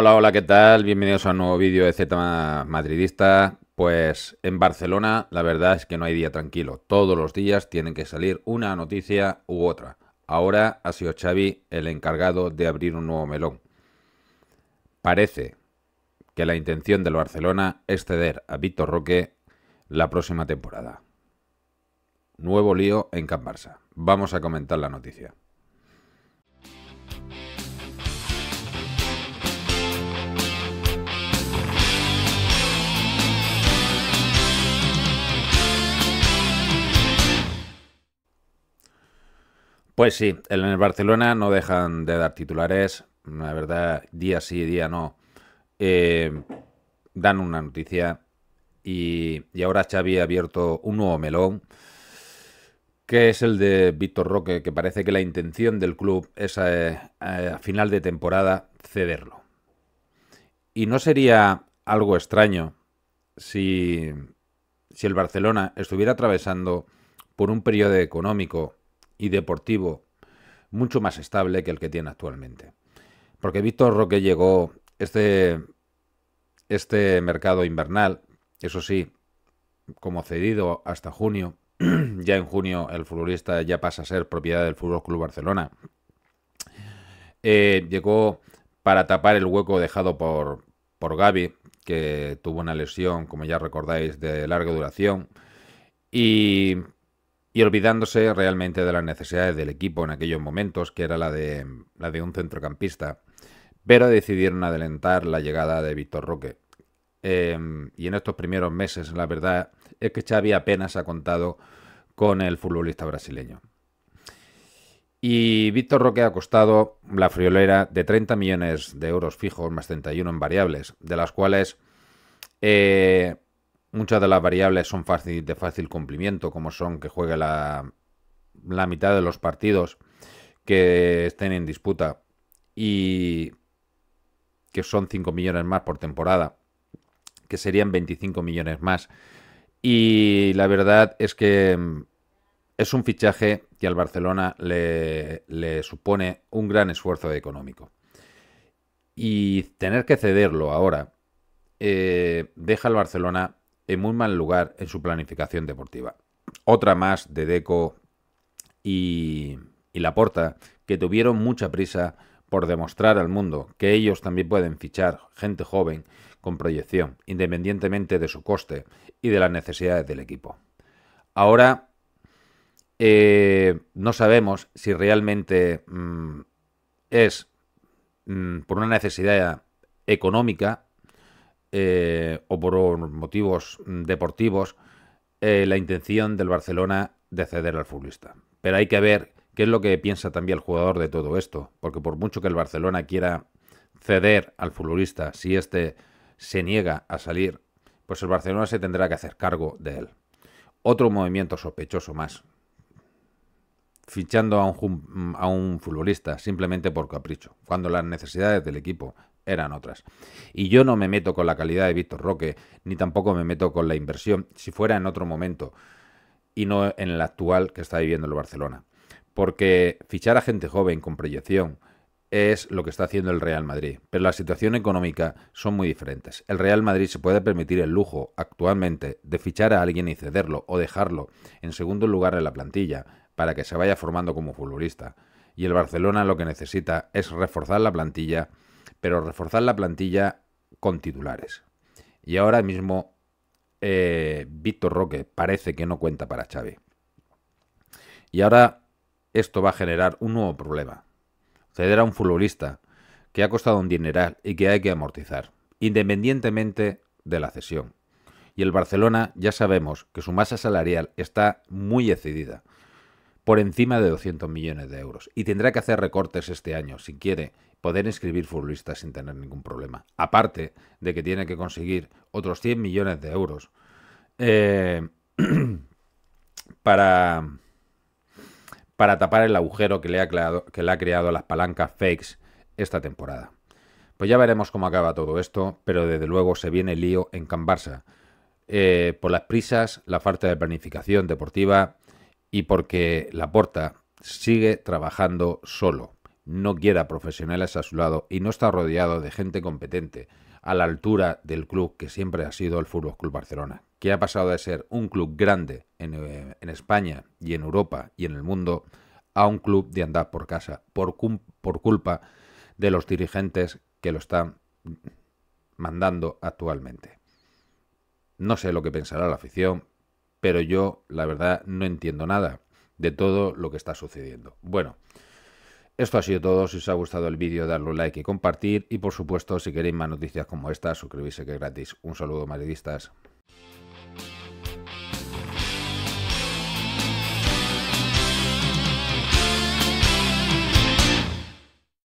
Hola, hola, ¿qué tal? Bienvenidos a un nuevo vídeo de Z Madridista. Pues en Barcelona la verdad es que no hay día tranquilo. Todos los días tienen que salir una noticia u otra. Ahora ha sido Xavi el encargado de abrir un nuevo melón. Parece que la intención del Barcelona es ceder a Víctor Roque la próxima temporada. Nuevo lío en Camp Barça. Vamos a comentar la noticia. Pues sí, en el Barcelona no dejan de dar titulares, la verdad, día sí, día no. Eh, dan una noticia y, ahora Xavi ha abierto un nuevo melón, que es el de Víctor Roque, que parece que la intención del club es eh, eh, a, final de temporada cederlo. Y no sería algo extraño si, si el Barcelona estuviera atravesando por un periodo económico y deportivo mucho más estable que el que tiene actualmente. Porque Víctor Roque llegó este, este mercado invernal, eso sí, como cedido hasta junio. ya en junio el futbolista ya pasa a ser propiedad del Fútbol Club Barcelona. Eh, llegó para tapar el hueco dejado por, por Gaby, que tuvo una lesión, como ya recordáis, de larga duración. Y y olvidándose realmente de las necesidades del equipo en aquellos momentos, que era la de, la de un centrocampista, pero decidieron adelantar la llegada de Víctor Roque. Em, y en estos primeros meses, la verdad es que Xavi apenas ha contado con el futbolista brasileño. Y Víctor Roque ha costado la friolera de 30 millones de euros fijos más 31 en variables, de las cuales eh, Muchas de las variables son de fácil cumplimiento, como son que juegue la, mitad de los partidos que estén en disputa y que son 5 millones más por temporada, que serían 25 millones más. Y la verdad es que mm, es un fichaje que al Barcelona le, supone un gran esfuerzo económico. Y tener que cederlo ahora eh, deja al Barcelona en muy mal lugar en su planificación deportiva. Otra más de Deco y, y Laporta, que tuvieron mucha prisa por demostrar al mundo que ellos también pueden fichar gente joven con proyección, independientemente de su coste y de las necesidades del equipo. Ahora eh, no sabemos si realmente mm, es mm, por una necesidad económica eh, o por motivos mm, deportivos eh, la intención del Barcelona de ceder al futbolista. Pero hay que ver qué es lo que piensa también el jugador de todo esto, porque por mucho que el Barcelona quiera ceder al futbolista, si éste se niega a salir, pues el Barcelona se tendrá que hacer cargo de él. Otro movimiento sospechoso más. Fichando a un, a un futbolista simplemente por capricho, cuando las necesidades del equipo eran otras. Y yo no me meto con la calidad de Víctor Roque, ni tampoco me meto con la inversión, si fuera en otro momento, y no en el actual que está viviendo el Barcelona. Porque fichar a gente joven con proyección, es lo que está haciendo el Real Madrid, pero la situación económica son muy diferentes. El Real Madrid se puede permitir el lujo actualmente de fichar a alguien y cederlo o dejarlo en segundo lugar en la plantilla para que se vaya formando como futbolista y el Barcelona lo que necesita es reforzar la plantilla, pero reforzar la plantilla con titulares. Y ahora mismo eh, Víctor Roque parece que no cuenta para Xavi. Y ahora esto va a generar un nuevo problema. Ceder a un futbolista que ha costado un dineral y que hay que amortizar, independientemente de la cesión. Y el Barcelona ya sabemos que su masa salarial está muy decidida por encima de 200 millones de euros y tendrá que hacer recortes este año si quiere poder inscribir futbolistas sin tener ningún problema. Aparte de que tiene que conseguir otros 100 millones de euros eh, para, para tapar el agujero que le, ha creado, que ha creado las palancas fakes esta temporada. Pues ya veremos cómo acaba todo esto, pero desde luego se viene el lío en Cambarsa. Barça. Eh, por las prisas, la falta de planificación deportiva, y porque Laporta sigue trabajando solo, no quiera profesionales a su lado y no está rodeado de gente competente a la altura del club que siempre ha sido el Fútbol Club Barcelona, que ha pasado de ser un club grande eh, en, España y en Europa y en el mundo a un club de andar por casa por culpa de los dirigentes que lo están mandando actualmente. No sé lo que pensará la afición, pero yo la verdad no entiendo nada de todo lo que está sucediendo. Bueno, esto ha sido todo. Si os ha gustado el vídeo, darle un like y compartir. Y por supuesto, si queréis más noticias como esta, suscribirse que es gratis. Un saludo, maridistas.